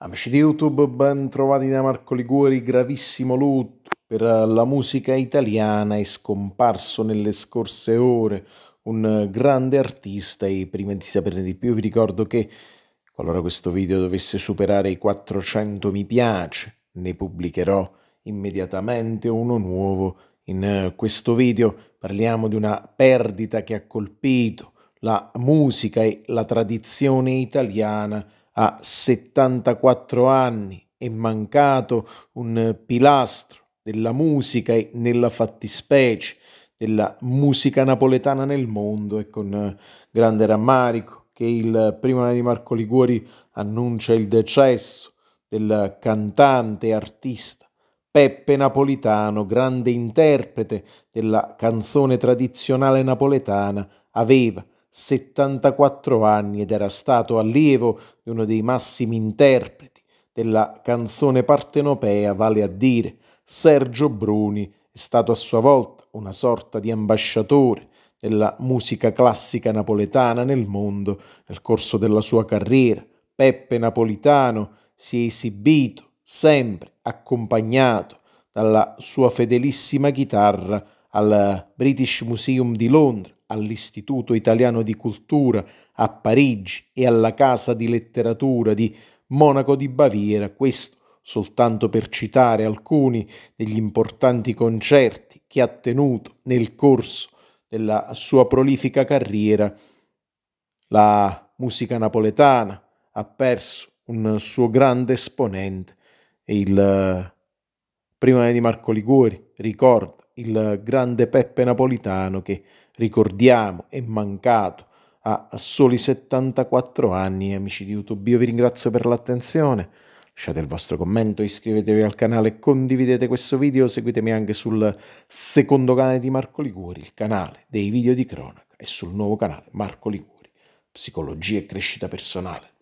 Amici di YouTube, ben trovati da Marco Liguori, gravissimo lutto per la musica italiana è scomparso nelle scorse ore un grande artista e prima di saperne di più vi ricordo che qualora questo video dovesse superare i 400 mi piace ne pubblicherò immediatamente uno nuovo. In questo video parliamo di una perdita che ha colpito la musica e la tradizione italiana a 74 anni è mancato un pilastro della musica e nella fattispecie della musica napoletana nel mondo e con grande rammarico che il primo di Marco Liguori annuncia il decesso del cantante e artista Peppe Napolitano, grande interprete della canzone tradizionale napoletana, aveva 74 anni ed era stato allievo di uno dei massimi interpreti della canzone partenopea, vale a dire Sergio Bruni, è stato a sua volta una sorta di ambasciatore della musica classica napoletana nel mondo nel corso della sua carriera. Peppe Napolitano si è esibito sempre accompagnato dalla sua fedelissima chitarra al British Museum di Londra all'Istituto Italiano di Cultura a Parigi e alla Casa di Letteratura di Monaco di Baviera, questo soltanto per citare alcuni degli importanti concerti che ha tenuto nel corso della sua prolifica carriera. La musica napoletana ha perso un suo grande esponente, il prima di Marco Liguori, ricorda il grande Peppe Napolitano che ricordiamo è mancato a soli 74 anni. Amici di YouTube, io vi ringrazio per l'attenzione. Lasciate il vostro commento, iscrivetevi al canale, condividete questo video, seguitemi anche sul secondo canale di Marco Liguori, il canale dei video di cronaca, e sul nuovo canale Marco Liguori, Psicologia e Crescita Personale.